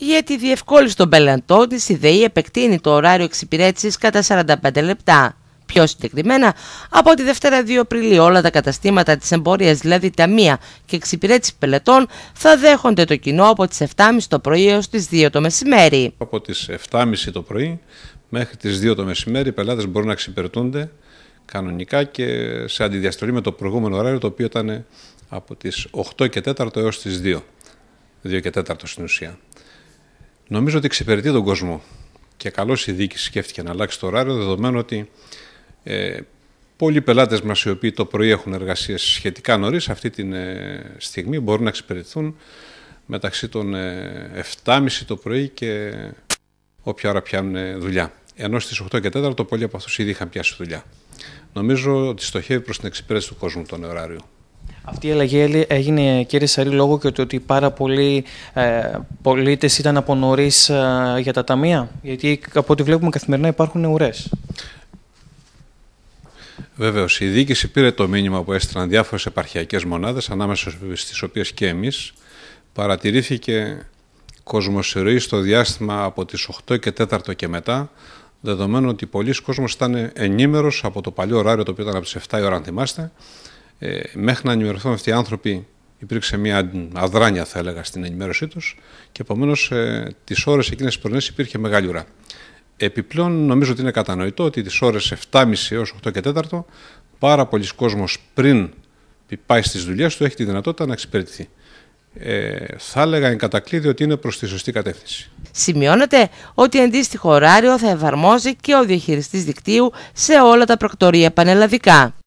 Για τη διευκόλυνση των πελατών της, η ΔΕΗ επεκτείνει το ωράριο εξυπηρέτησης κατά 45 λεπτά. Πιο συγκεκριμένα, από τη Δευτέρα 2 Απριλίου όλα τα καταστήματα της εμπορίας, δηλαδή ταμεία και εξυπηρέτηση πελατών, θα δέχονται το κοινό από τις 7.30 το πρωί έως τις 2 το μεσημέρι. Από τις 7.30 το πρωί μέχρι τις 2 το μεσημέρι οι πελάτες μπορούν να εξυπηρετούνται κανονικά και σε αντιδιαστολή με το προηγούμενο ωράριο, το οποίο ήταν από τις 8 και 4 έως τις 2. 2 και 4 στην ουσία. Νομίζω ότι εξυπηρετεί τον κόσμο. Και καλώς η διοίκηση σκέφτηκε να αλλάξει το ωράριο, δεδομένου ότι ε, πολλοί πελάτες μας οι οποίοι το πρωί έχουν εργασίες σχετικά νωρίς, αυτή τη ε, στιγμή μπορούν να εξυπηρετηθούν μεταξύ των ε, 7.30 το πρωί και όποια ώρα πιάνουν ε, δουλειά. Ενώ στις 8 και 4 το πολλοί από αυτούς ήδη είχαν πιάσει δουλειά. Νομίζω ότι στοχεύει προς την εξυπηρέτηση του κόσμου το ωράριο. Αυτή η αλλαγή έγινε, κύριε Σαρή, λόγω και ότι πάρα πολλοί ε, πολίτες ήταν από νωρίς ε, για τα ταμεία, γιατί από ό,τι βλέπουμε καθημερινά υπάρχουν ουρές. Βεβαίως, η διοίκηση πήρε το μήνυμα που έστειλαν διάφορες επαρχιακές μονάδες, ανάμεσα στις οποίες και εμείς. Παρατηρήθηκε κοσμοσυρωή στο διάστημα από τις 8 και 4 και μετά, δεδομένου ότι πολλοί κόσμοι ήταν ενήμερος από το παλιό ωράριο το οποίο ήταν από τις 7 η ώρα, αν θυμάστε, ε, μέχρι να ενημερωθούν αυτοί οι άνθρωποι υπήρξε μια αδράνεια θα έλεγα στην ενημέρωσή τους και επομένως ε, τις ώρες εκείνες τις πρωινές υπήρχε μεγάλη ουρά. Επιπλέον νομίζω ότι είναι κατανοητό ότι τις ώρες 7.30 έως 8 και 4 πάρα πολλοί κόσμος πριν πάει στις δουλειές του έχει τη δυνατότητα να εξυπηρετηθεί. Ε, θα έλεγα εν κατακλείδη ότι είναι προς τη σωστή κατεύθυνση. Σημειώνεται ότι αντίστοιχο ωράριο θα εφαρμόζει και ο διαχειριστής δικτύου σε όλα τα προκτορία πανελλαδικά.